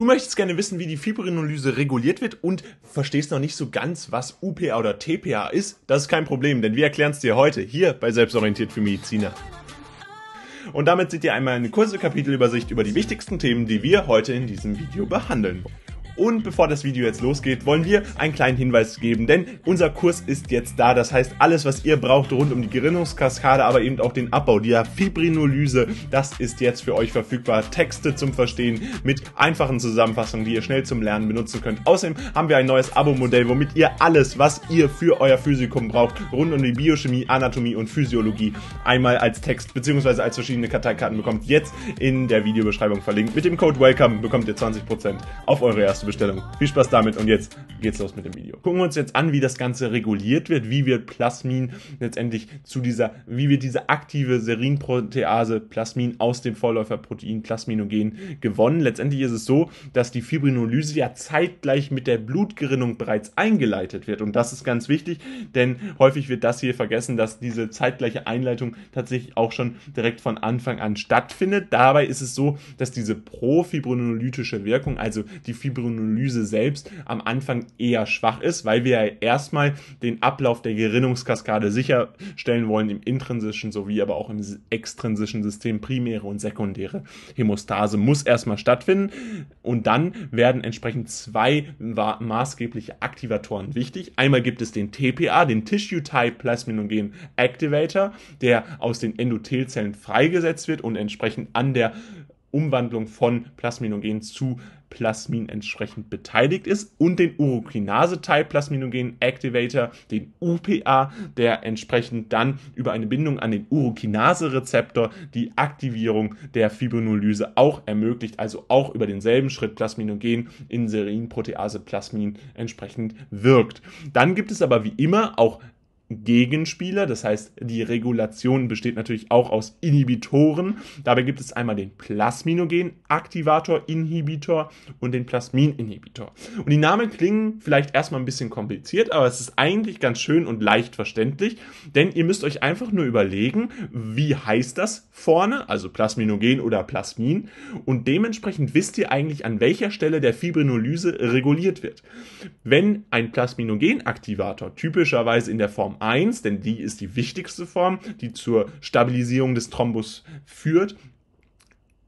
Du möchtest gerne wissen, wie die Fibrinolyse reguliert wird und verstehst noch nicht so ganz, was UPA oder TPA ist? Das ist kein Problem, denn wir erklären es dir heute hier bei Selbstorientiert für Mediziner. Und damit seht ihr einmal eine kurze Kapitelübersicht über die wichtigsten Themen, die wir heute in diesem Video behandeln. Und bevor das Video jetzt losgeht, wollen wir einen kleinen Hinweis geben, denn unser Kurs ist jetzt da. Das heißt, alles, was ihr braucht rund um die Gerinnungskaskade, aber eben auch den Abbau, die Fibrinolyse, das ist jetzt für euch verfügbar. Texte zum Verstehen mit einfachen Zusammenfassungen, die ihr schnell zum Lernen benutzen könnt. Außerdem haben wir ein neues Abo-Modell, womit ihr alles, was ihr für euer Physikum braucht, rund um die Biochemie, Anatomie und Physiologie, einmal als Text bzw. als verschiedene Karteikarten bekommt. Jetzt in der Videobeschreibung verlinkt. Mit dem Code WELCOME bekommt ihr 20% auf eure erste Bestellung. Viel Spaß damit und jetzt geht's los mit dem Video. Gucken wir uns jetzt an, wie das Ganze reguliert wird, wie wird Plasmin letztendlich zu dieser, wie wird diese aktive Serinprotease Plasmin aus dem Vorläuferprotein Plasminogen gewonnen. Letztendlich ist es so, dass die Fibrinolyse ja zeitgleich mit der Blutgerinnung bereits eingeleitet wird und das ist ganz wichtig, denn häufig wird das hier vergessen, dass diese zeitgleiche Einleitung tatsächlich auch schon direkt von Anfang an stattfindet. Dabei ist es so, dass diese profibrinolytische Wirkung, also die Fibrinolyse Glykolyse selbst am Anfang eher schwach ist, weil wir ja erstmal den Ablauf der Gerinnungskaskade sicherstellen wollen im intrinsischen sowie aber auch im extrinsischen System. Primäre und sekundäre Hämostase muss erstmal stattfinden und dann werden entsprechend zwei maßgebliche Aktivatoren wichtig. Einmal gibt es den TPA, den Tissue Type Plasminogen Activator, der aus den Endothelzellen freigesetzt wird und entsprechend an der Umwandlung von Plasminogen zu Plasmin entsprechend beteiligt ist und den Urokinase-Teil Plasminogen Activator, den UPA, der entsprechend dann über eine Bindung an den Urokinase-Rezeptor die Aktivierung der Fibrinolyse auch ermöglicht, also auch über denselben Schritt Plasminogen in Serinprotease Plasmin entsprechend wirkt. Dann gibt es aber wie immer auch Gegenspieler. Das heißt, die Regulation besteht natürlich auch aus Inhibitoren. Dabei gibt es einmal den Plasminogen-Aktivator, Inhibitor und den Plasmin-Inhibitor. Und die Namen klingen vielleicht erstmal ein bisschen kompliziert, aber es ist eigentlich ganz schön und leicht verständlich, denn ihr müsst euch einfach nur überlegen, wie heißt das vorne, also Plasminogen oder Plasmin, und dementsprechend wisst ihr eigentlich, an welcher Stelle der Fibrinolyse reguliert wird. Wenn ein Plasminogen-Aktivator typischerweise in der Form 1, denn die ist die wichtigste Form, die zur Stabilisierung des Thrombus führt,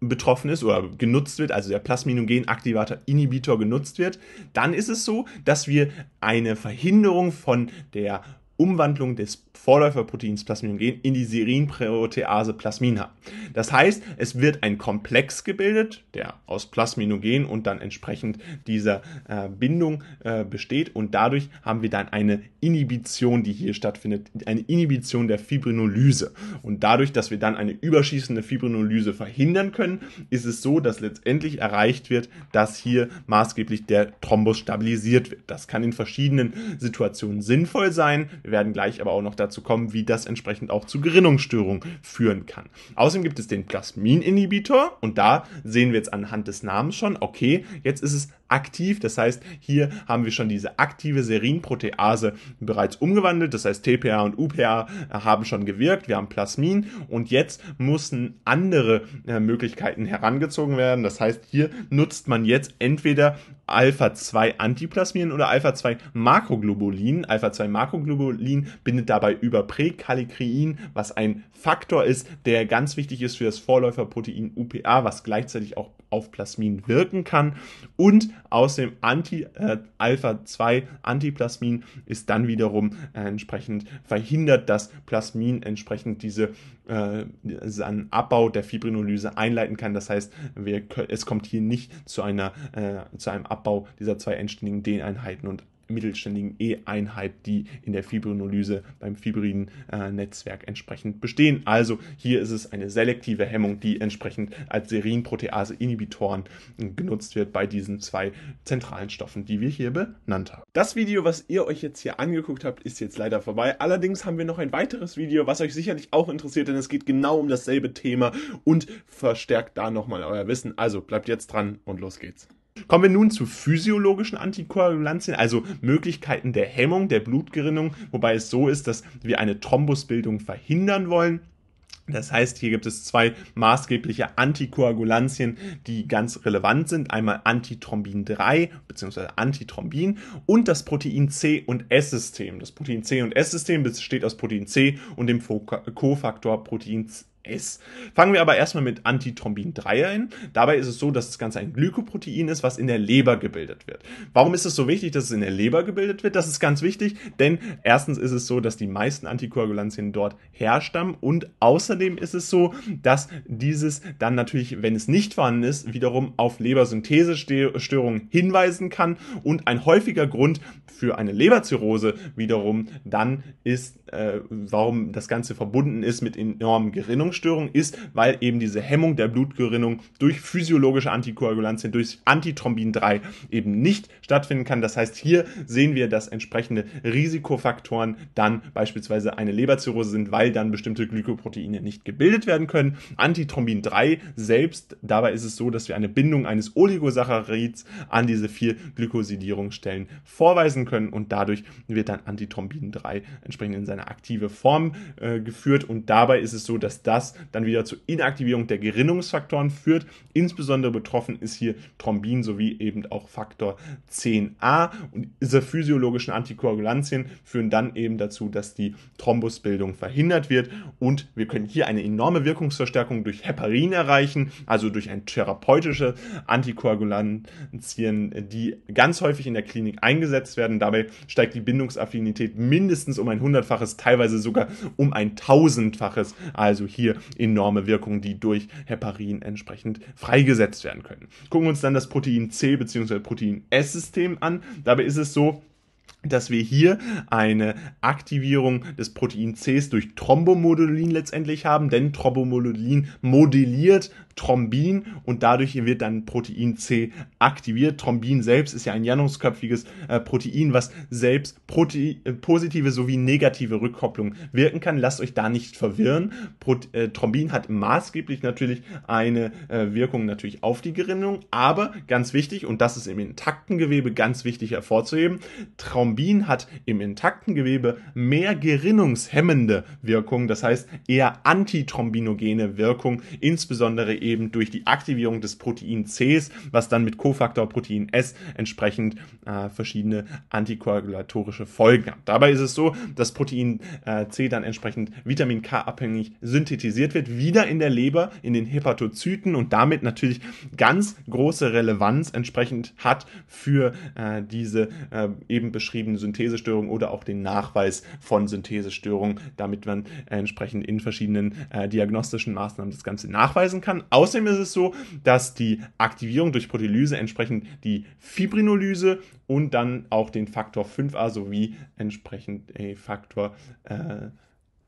betroffen ist oder genutzt wird, also der Plasminogen-Aktivator Inhibitor genutzt wird, dann ist es so, dass wir eine Verhinderung von der Umwandlung des Vorläuferproteins Plasminogen in die Serinprotease Plasmin haben. Das heißt, es wird ein Komplex gebildet, der aus Plasminogen und dann entsprechend dieser äh, Bindung äh, besteht und dadurch haben wir dann eine Inhibition, die hier stattfindet, eine Inhibition der Fibrinolyse. Und dadurch, dass wir dann eine überschießende Fibrinolyse verhindern können, ist es so, dass letztendlich erreicht wird, dass hier maßgeblich der Thrombus stabilisiert wird. Das kann in verschiedenen Situationen sinnvoll sein. Wir werden gleich aber auch noch dazu kommen, wie das entsprechend auch zu Gerinnungsstörungen führen kann. Außerdem gibt es den Plasmininhibitor und da sehen wir jetzt anhand des Namens schon, okay, jetzt ist es aktiv. Das heißt, hier haben wir schon diese aktive Serinprotease bereits umgewandelt. Das heißt, TPA und UPA haben schon gewirkt. Wir haben Plasmin und jetzt müssen andere äh, Möglichkeiten herangezogen werden. Das heißt, hier nutzt man jetzt entweder alpha 2 Antiplasmin oder alpha 2 Makroglobulin. Alpha-2-Makroglobulin bindet dabei über Präkallikrein, was ein Faktor ist, der ganz wichtig ist für das Vorläuferprotein UPA, was gleichzeitig auch auf Plasmin wirken kann. Und aus dem Anti, äh, Alpha-2-Antiplasmin ist dann wiederum äh, entsprechend verhindert, dass Plasmin entsprechend diese äh, seinen Abbau der Fibrinolyse einleiten kann. Das heißt, wir, es kommt hier nicht zu, einer, äh, zu einem Abbau Abbau dieser zwei endständigen D-Einheiten und mittelständigen E-Einheit, die in der Fibrinolyse beim fibriden äh, Netzwerk entsprechend bestehen. Also hier ist es eine selektive Hemmung, die entsprechend als Serinprotease-Inhibitoren äh, genutzt wird bei diesen zwei zentralen Stoffen, die wir hier benannt haben. Das Video, was ihr euch jetzt hier angeguckt habt, ist jetzt leider vorbei. Allerdings haben wir noch ein weiteres Video, was euch sicherlich auch interessiert, denn es geht genau um dasselbe Thema und verstärkt da nochmal euer Wissen. Also bleibt jetzt dran und los geht's. Kommen wir nun zu physiologischen Antikoagulantien, also Möglichkeiten der Hemmung der Blutgerinnung, wobei es so ist, dass wir eine Thrombusbildung verhindern wollen. Das heißt, hier gibt es zwei maßgebliche Antikoagulantien, die ganz relevant sind. Einmal Antithrombin 3 bzw. Antithrombin und das Protein C und S-System. Das Protein C und S-System besteht aus Protein C und dem Co-Faktor Protein ist. Fangen wir aber erstmal mit Antithrombin 3 ein. Dabei ist es so, dass das Ganze ein Glykoprotein ist, was in der Leber gebildet wird. Warum ist es so wichtig, dass es in der Leber gebildet wird? Das ist ganz wichtig, denn erstens ist es so, dass die meisten Antikoagulantien dort herstammen und außerdem ist es so, dass dieses dann natürlich, wenn es nicht vorhanden ist, wiederum auf Lebersynthesestörungen hinweisen kann und ein häufiger Grund für eine Leberzirrhose wiederum dann ist, äh, warum das Ganze verbunden ist mit enormen Gerinnungen Blutgerinnungsstörung ist, weil eben diese Hemmung der Blutgerinnung durch physiologische Antikoagulantien, durch Antithrombin 3 eben nicht stattfinden kann. Das heißt, hier sehen wir, dass entsprechende Risikofaktoren dann beispielsweise eine Leberzirrhose sind, weil dann bestimmte Glykoproteine nicht gebildet werden können. Antithrombin 3 selbst, dabei ist es so, dass wir eine Bindung eines Oligosaccharids an diese vier Glykosidierungsstellen vorweisen können und dadurch wird dann Antithrombin 3 entsprechend in seine aktive Form äh, geführt und dabei ist es so, dass das was dann wieder zur Inaktivierung der Gerinnungsfaktoren führt. Insbesondere betroffen ist hier Thrombin sowie eben auch Faktor 10a. Und diese physiologischen Antikoagulantien führen dann eben dazu, dass die Thrombusbildung verhindert wird. Und wir können hier eine enorme Wirkungsverstärkung durch Heparin erreichen, also durch ein therapeutische Antikoagulantien, die ganz häufig in der Klinik eingesetzt werden. Dabei steigt die Bindungsaffinität mindestens um ein hundertfaches, teilweise sogar um ein tausendfaches. Also hier hier enorme Wirkungen, die durch Heparin entsprechend freigesetzt werden können. Gucken wir uns dann das Protein C bzw. Protein S-System an. Dabei ist es so, dass wir hier eine Aktivierung des Protein Cs durch Thrombomodulin letztendlich haben, denn Thrombomodulin modelliert Thrombin und dadurch wird dann Protein C aktiviert. Thrombin selbst ist ja ein janungsköpfiges äh, Protein, was selbst Prote äh, positive sowie negative Rückkopplung wirken kann. Lasst euch da nicht verwirren. Prote äh, Thrombin hat maßgeblich natürlich eine äh, Wirkung natürlich auf die Gerinnung, aber ganz wichtig und das ist im intakten Gewebe ganz wichtig hervorzuheben, Thrombin Thrombin hat im intakten Gewebe mehr gerinnungshemmende Wirkung, das heißt eher antithrombinogene Wirkung, insbesondere eben durch die Aktivierung des Protein Cs, was dann mit Kofaktor Protein S entsprechend äh, verschiedene antikoagulatorische Folgen hat. Dabei ist es so, dass Protein äh, C dann entsprechend Vitamin K abhängig synthetisiert wird, wieder in der Leber, in den Hepatozyten und damit natürlich ganz große Relevanz entsprechend hat für äh, diese äh, eben beschriebene beschriebene Synthesestörung oder auch den Nachweis von Synthesestörung, damit man äh, entsprechend in verschiedenen äh, diagnostischen Maßnahmen das Ganze nachweisen kann. Außerdem ist es so, dass die Aktivierung durch Proteolyse entsprechend die Fibrinolyse und dann auch den Faktor 5a sowie entsprechend äh, Faktor äh,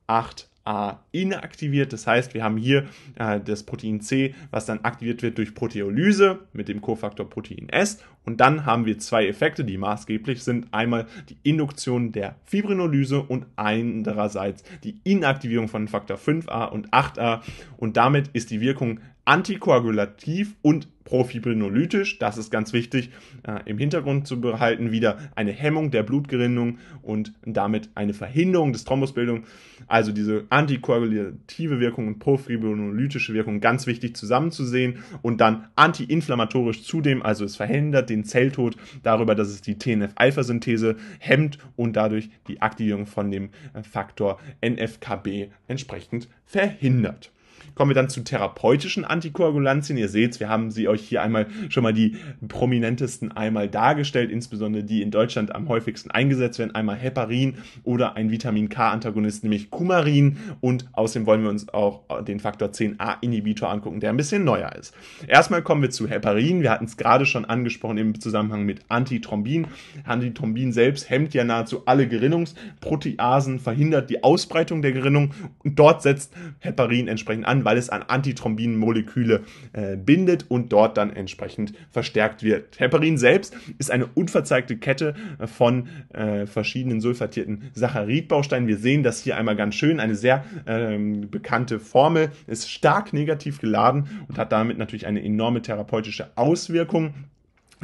8 A inaktiviert. Das heißt, wir haben hier äh, das Protein C, was dann aktiviert wird durch Proteolyse mit dem Kofaktor Protein S. Und dann haben wir zwei Effekte, die maßgeblich sind. Einmal die Induktion der Fibrinolyse und andererseits die Inaktivierung von Faktor 5a und 8a. Und damit ist die Wirkung antikoagulativ und profibrinolytisch. Das ist ganz wichtig äh, im Hintergrund zu behalten. Wieder eine Hemmung der Blutgerinnung und damit eine Verhinderung des Thrombusbildung. Also diese antikoagulative Wirkung und profibrinolytische Wirkung ganz wichtig zusammenzusehen und dann antiinflammatorisch zudem. Also es verhindert den Zelltod darüber, dass es die TNF-Alpha-Synthese hemmt und dadurch die Aktivierung von dem äh, Faktor NFKB entsprechend verhindert kommen wir dann zu therapeutischen Antikoagulantien. Ihr seht, wir haben sie euch hier einmal schon mal die prominentesten einmal dargestellt, insbesondere die in Deutschland am häufigsten eingesetzt werden. Einmal Heparin oder ein Vitamin K-Antagonist, nämlich Kumarin. Und außerdem wollen wir uns auch den Faktor 10a-Inhibitor angucken, der ein bisschen neuer ist. Erstmal kommen wir zu Heparin. Wir hatten es gerade schon angesprochen im Zusammenhang mit Antithrombin. Antithrombin selbst hemmt ja nahezu alle Gerinnungsproteasen, verhindert die Ausbreitung der Gerinnung und dort setzt Heparin entsprechend an an, weil es an Antithrombinmoleküle äh, bindet und dort dann entsprechend verstärkt wird. Heparin selbst ist eine unverzeigte Kette äh, von äh, verschiedenen sulfatierten Saccharidbausteinen. Wir sehen das hier einmal ganz schön, eine sehr ähm, bekannte Formel, ist stark negativ geladen und hat damit natürlich eine enorme therapeutische Auswirkung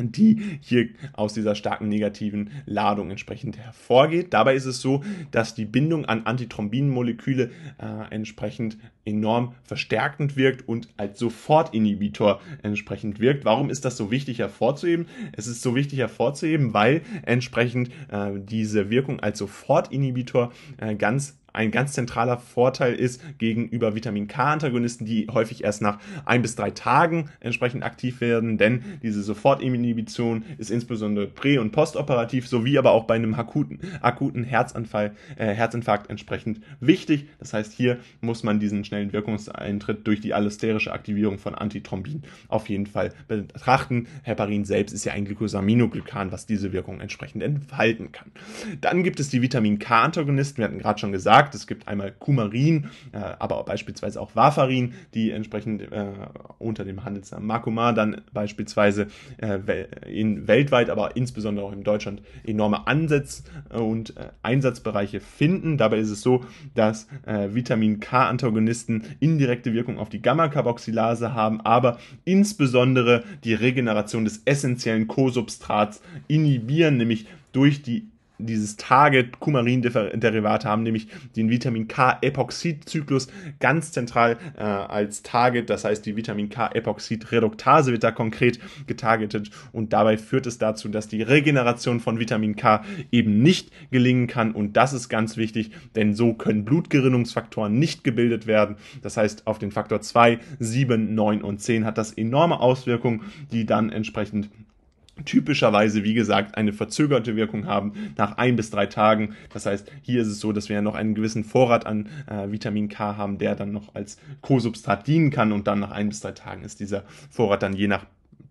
die hier aus dieser starken negativen Ladung entsprechend hervorgeht. Dabei ist es so, dass die Bindung an Antithrombinmoleküle äh, entsprechend enorm verstärkend wirkt und als Sofortinhibitor entsprechend wirkt. Warum ist das so wichtig hervorzuheben? Es ist so wichtig hervorzuheben, weil entsprechend äh, diese Wirkung als Sofortinhibitor äh, ganz ein ganz zentraler Vorteil ist gegenüber Vitamin K-Antagonisten, die häufig erst nach ein bis drei Tagen entsprechend aktiv werden, denn diese Sofortinhibition ist insbesondere prä- und postoperativ sowie aber auch bei einem akuten, akuten Herzanfall, äh, Herzinfarkt entsprechend wichtig. Das heißt, hier muss man diesen schnellen Wirkungseintritt durch die allosterische Aktivierung von Antithrombin auf jeden Fall betrachten. Heparin selbst ist ja ein Glycosaminoglycan, was diese Wirkung entsprechend entfalten kann. Dann gibt es die Vitamin K-Antagonisten, wir hatten gerade schon gesagt, Markt. Es gibt einmal Kumarin, äh, aber auch beispielsweise auch Warfarin, die entsprechend äh, unter dem Handelsnamen Makoma dann beispielsweise äh, in, weltweit, aber insbesondere auch in Deutschland enorme Ansatz- äh, und äh, Einsatzbereiche finden. Dabei ist es so, dass Vitamin K-Antagonisten indirekte Wirkung auf die Gamma-Carboxylase haben, aber insbesondere die Regeneration des essentiellen Co-Substrats inhibieren, nämlich durch die dieses Target Kumarin-Derivate haben, nämlich den Vitamin K-Epoxid-Zyklus ganz zentral äh, als Target. Das heißt, die Vitamin K-Epoxid-Reduktase wird da konkret getargetet und dabei führt es dazu, dass die Regeneration von Vitamin K eben nicht gelingen kann und das ist ganz wichtig, denn so können Blutgerinnungsfaktoren nicht gebildet werden. Das heißt, auf den Faktor 2, 7, 9 und 10 hat das enorme Auswirkungen, die dann entsprechend typischerweise, wie gesagt, eine verzögerte Wirkung haben nach ein bis drei Tagen. Das heißt, hier ist es so, dass wir ja noch einen gewissen Vorrat an äh, Vitamin K haben, der dann noch als Co-Substrat dienen kann und dann nach ein bis drei Tagen ist dieser Vorrat dann je nach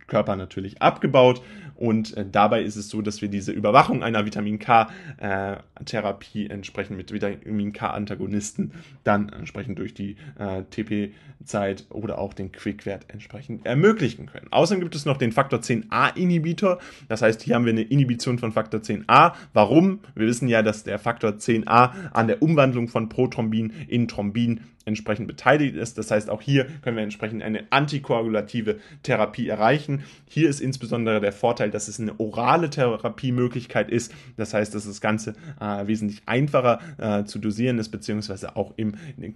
Körper natürlich abgebaut. Und äh, dabei ist es so, dass wir diese Überwachung einer Vitamin K-Therapie äh, entsprechend mit Vitamin K-Antagonisten dann entsprechend durch die äh, TP-Zeit oder auch den Quick-Wert entsprechend ermöglichen können. Außerdem gibt es noch den Faktor 10a-Inhibitor. Das heißt, hier haben wir eine Inhibition von Faktor 10a. Warum? Wir wissen ja, dass der Faktor 10a an der Umwandlung von Prothrombin in Thrombin entsprechend beteiligt ist. Das heißt, auch hier können wir entsprechend eine antikoagulative Therapie erreichen. Hier ist insbesondere der Vorteil, dass es eine orale Therapiemöglichkeit ist. Das heißt, dass das Ganze äh, wesentlich einfacher äh, zu dosieren ist, beziehungsweise auch im äh,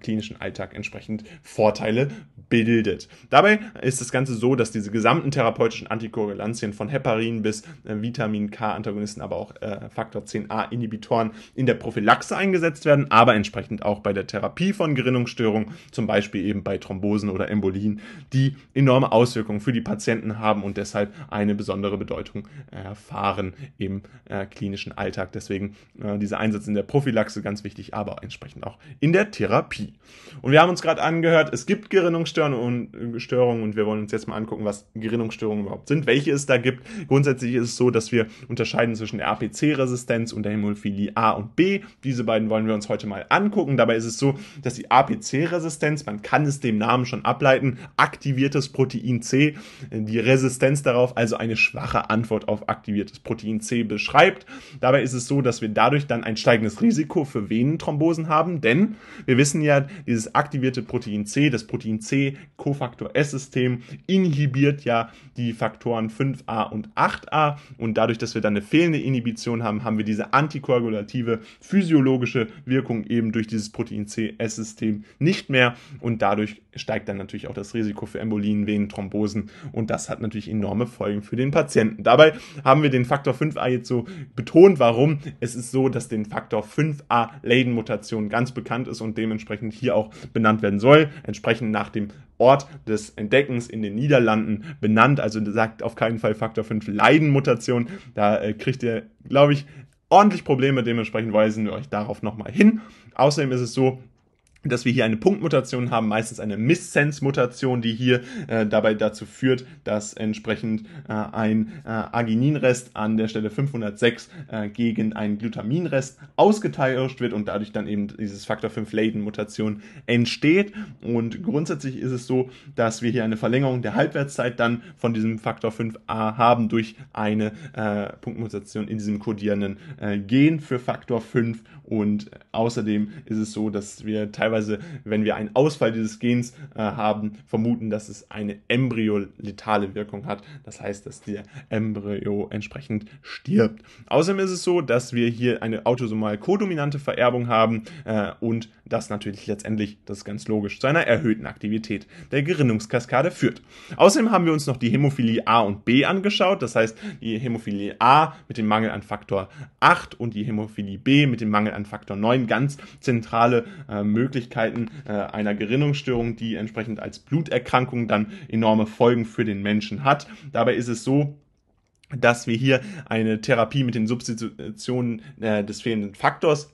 klinischen Alltag entsprechend Vorteile bildet. Dabei ist das Ganze so, dass diese gesamten therapeutischen Antikoagulantien von Heparin bis äh, Vitamin K-Antagonisten, aber auch äh, Faktor 10a-Inhibitoren in der Prophylaxe eingesetzt werden, aber entsprechend auch bei der Therapie von Gerinnungsstörungen, zum Beispiel eben bei Thrombosen oder Embolien, die enorme Auswirkungen für die Patienten haben und deshalb eine besondere Bedeutung erfahren im äh, klinischen Alltag. Deswegen äh, dieser Einsatz in der Prophylaxe ganz wichtig, aber entsprechend auch in der Therapie. Und wir haben uns gerade angehört, es gibt Gerinnungsstörungen und, äh, Störungen und wir wollen uns jetzt mal angucken, was Gerinnungsstörungen überhaupt sind, welche es da gibt. Grundsätzlich ist es so, dass wir unterscheiden zwischen der APC-Resistenz und der Hämophilie A und B. Diese beiden wollen wir uns heute mal angucken. Dabei ist es so, dass heißt die APC-Resistenz. Man kann es dem Namen schon ableiten. Aktiviertes Protein C, äh, die Resistenz darauf, also eine schwache Antwort auf aktiviertes Protein C beschreibt. Dabei ist es so, dass wir dadurch dann ein steigendes Risiko für Venenthrombosen haben, denn wir wissen ja, dieses aktivierte Protein C, das Protein C Kofaktor S-System inhibiert ja die Faktoren 5a und 8a und dadurch, dass wir dann eine fehlende Inhibition haben, haben wir diese antikoagulative physiologische Wirkung eben durch dieses Protein C S-System System nicht mehr und dadurch steigt dann natürlich auch das Risiko für Embolien, Venen, Thrombosen und das hat natürlich enorme Folgen für den Patienten. Dabei haben wir den Faktor 5a jetzt so betont, warum es ist so, dass den Faktor 5a Leiden-Mutation ganz bekannt ist und dementsprechend hier auch benannt werden soll, entsprechend nach dem Ort des Entdeckens in den Niederlanden benannt, also sagt auf keinen Fall Faktor 5 Leiden-Mutation, da äh, kriegt ihr, glaube ich, ordentlich Probleme, dementsprechend weisen wir euch darauf nochmal hin. Außerdem ist es so, dass wir hier eine Punktmutation haben, meistens eine Missense-Mutation, die hier äh, dabei dazu führt, dass entsprechend äh, ein äh, Argininrest an der Stelle 506 äh, gegen einen Glutaminrest ausgetauscht wird und dadurch dann eben dieses Faktor 5 laden mutation entsteht. Und grundsätzlich ist es so, dass wir hier eine Verlängerung der Halbwertszeit dann von diesem Faktor 5a haben durch eine äh, Punktmutation in diesem kodierenden äh, Gen für Faktor 5. Und außerdem ist es so, dass wir teilweise teilweise, wenn wir einen Ausfall dieses Gens äh, haben, vermuten, dass es eine embryoletale Wirkung hat. Das heißt, dass der Embryo entsprechend stirbt. Außerdem ist es so, dass wir hier eine autosomal kodominante Vererbung haben äh, und das natürlich letztendlich, das ist ganz logisch, zu einer erhöhten Aktivität der Gerinnungskaskade führt. Außerdem haben wir uns noch die Hämophilie A und B angeschaut, das heißt die Hämophilie A mit dem Mangel an Faktor 8 und die Hämophilie B mit dem Mangel an Faktor 9 ganz zentrale äh, mögliche Möglichkeiten äh, einer Gerinnungsstörung, die entsprechend als Bluterkrankung dann enorme Folgen für den Menschen hat. Dabei ist es so, dass wir hier eine Therapie mit den Substitutionen äh, des fehlenden Faktors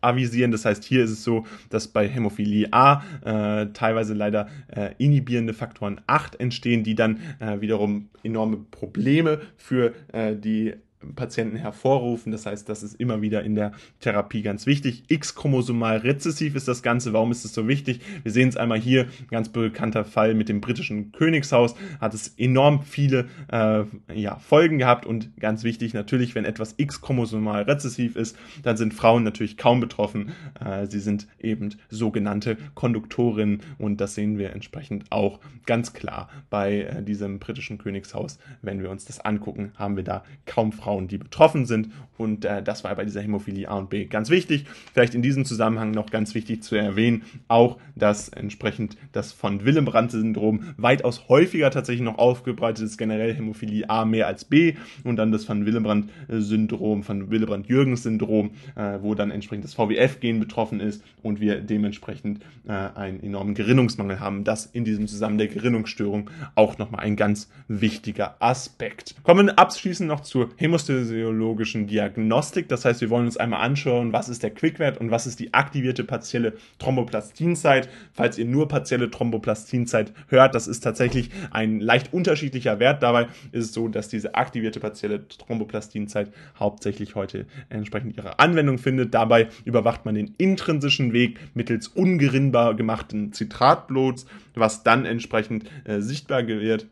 avisieren. Das heißt, hier ist es so, dass bei Hämophilie A äh, teilweise leider äh, inhibierende Faktoren 8 entstehen, die dann äh, wiederum enorme Probleme für äh, die Patienten hervorrufen. Das heißt, das ist immer wieder in der Therapie ganz wichtig. X-chromosomal rezessiv ist das Ganze. Warum ist es so wichtig? Wir sehen es einmal hier, ganz bekannter Fall mit dem britischen Königshaus, hat es enorm viele äh, ja, Folgen gehabt und ganz wichtig natürlich, wenn etwas X-chromosomal rezessiv ist, dann sind Frauen natürlich kaum betroffen. Äh, sie sind eben sogenannte Konduktorinnen und das sehen wir entsprechend auch ganz klar bei äh, diesem britischen Königshaus. Wenn wir uns das angucken, haben wir da kaum Frauen Frauen, die betroffen sind. Und äh, das war bei dieser Hämophilie A und B ganz wichtig. Vielleicht in diesem Zusammenhang noch ganz wichtig zu erwähnen, auch dass entsprechend das von willembrandt syndrom weitaus häufiger tatsächlich noch aufgebreitet ist, generell Hämophilie A mehr als B und dann das von willembrandt syndrom von willembrandt jürgens syndrom äh, wo dann entsprechend das VWF-Gen betroffen ist und wir dementsprechend äh, einen enormen Gerinnungsmangel haben. Das in diesem Zusammenhang der Gerinnungsstörung auch nochmal ein ganz wichtiger Aspekt. Kommen wir abschließend noch zur Hämophilie pathophysiologischen Diagnostik. Das heißt, wir wollen uns einmal anschauen, was ist der Quickwert und was ist die aktivierte partielle Thromboplastinzeit. Falls ihr nur partielle Thromboplastinzeit hört, das ist tatsächlich ein leicht unterschiedlicher Wert. Dabei ist es so, dass diese aktivierte partielle Thromboplastinzeit hauptsächlich heute entsprechend ihre Anwendung findet. Dabei überwacht man den intrinsischen Weg mittels ungerinnbar gemachten Zitratblots, was dann entsprechend äh, sichtbar wird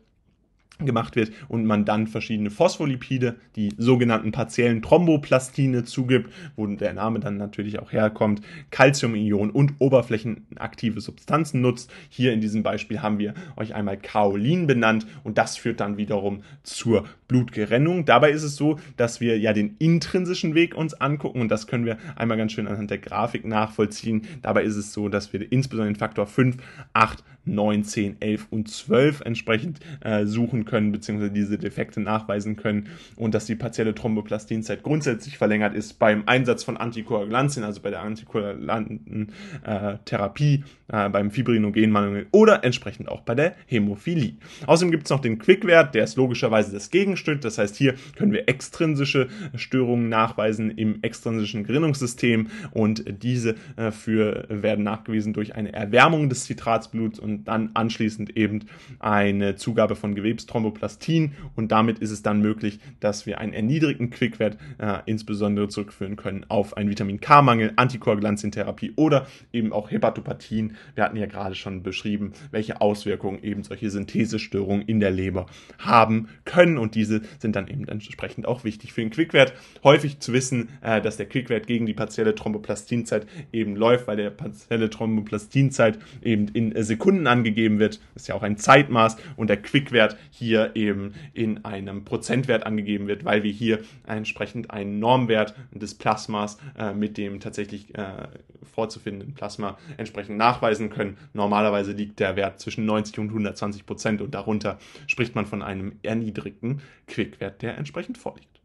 gemacht wird und man dann verschiedene Phospholipide, die sogenannten partiellen Thromboplastine zugibt, wo der Name dann natürlich auch herkommt, Calciumionen und oberflächenaktive Substanzen nutzt. Hier in diesem Beispiel haben wir euch einmal Kaolin benannt und das führt dann wiederum zur Blutgerennung. Dabei ist es so, dass wir ja den intrinsischen Weg uns angucken und das können wir einmal ganz schön anhand der Grafik nachvollziehen. Dabei ist es so, dass wir insbesondere den Faktor 5, 8, 9, 10, 11 und 12 entsprechend äh, suchen können, beziehungsweise diese Defekte nachweisen können und dass die partielle Thromboplastinzeit grundsätzlich verlängert ist beim Einsatz von Antikoagulantien, also bei der antikoagulanten äh, Therapie, äh, beim Fibrinogenmangel oder entsprechend auch bei der Hämophilie. Außerdem gibt es noch den Quickwert, der ist logischerweise das Gegenstück, das heißt hier können wir extrinsische Störungen nachweisen im extrinsischen Gerinnungssystem und diese äh, für, werden nachgewiesen durch eine Erwärmung des Zitratsbluts und dann anschließend eben eine Zugabe von Gewebstrom Thromboplastin und damit ist es dann möglich, dass wir einen erniedrigten Quickwert äh, insbesondere zurückführen können auf einen Vitamin K-Mangel, Antikoagulantien-Therapie oder eben auch Hepatopathien. Wir hatten ja gerade schon beschrieben, welche Auswirkungen eben solche Synthesestörungen in der Leber haben können und diese sind dann eben entsprechend auch wichtig für den Quickwert. Häufig zu wissen, äh, dass der Quickwert gegen die partielle Thromboplastinzeit eben läuft, weil der partielle Thromboplastinzeit eben in Sekunden angegeben wird. Das ist ja auch ein Zeitmaß und der Quickwert hier hier eben in einem Prozentwert angegeben wird, weil wir hier entsprechend einen Normwert des Plasmas äh, mit dem tatsächlich äh, vorzufindenden Plasma entsprechend nachweisen können. Normalerweise liegt der Wert zwischen 90 und 120 Prozent und darunter spricht man von einem erniedrigten Quickwert, der entsprechend vorliegt.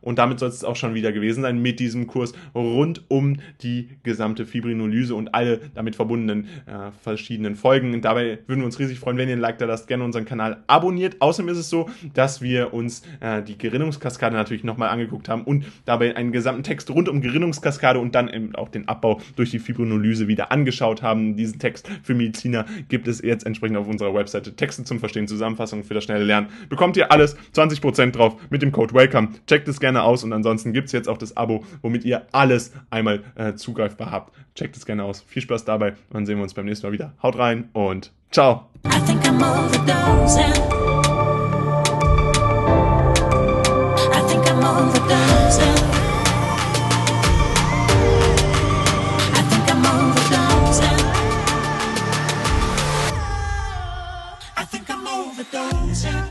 Und damit soll es auch schon wieder gewesen sein mit diesem Kurs rund um die gesamte Fibrinolyse und alle damit verbundenen äh, verschiedenen Folgen. Und dabei würden wir uns riesig freuen, wenn ihr ein Like da lasst, gerne unseren Kanal abonniert. Außerdem ist es so, dass wir uns äh, die Gerinnungskaskade natürlich nochmal angeguckt haben und dabei einen gesamten Text rund um Gerinnungskaskade und dann eben auch den Abbau durch die Fibrinolyse wieder angeschaut haben. Diesen Text für Mediziner gibt es jetzt entsprechend auf unserer Webseite. Texte zum Verstehen, Zusammenfassungen für das schnelle Lernen. Bekommt ihr alles 20% drauf mit dem Code WELCOME. Checkt es gerne gerne aus und ansonsten gibt es jetzt auch das Abo, womit ihr alles einmal äh, zugreifbar habt. Checkt es gerne aus. Viel Spaß dabei und dann sehen wir uns beim nächsten Mal wieder. Haut rein und ciao. overdosing.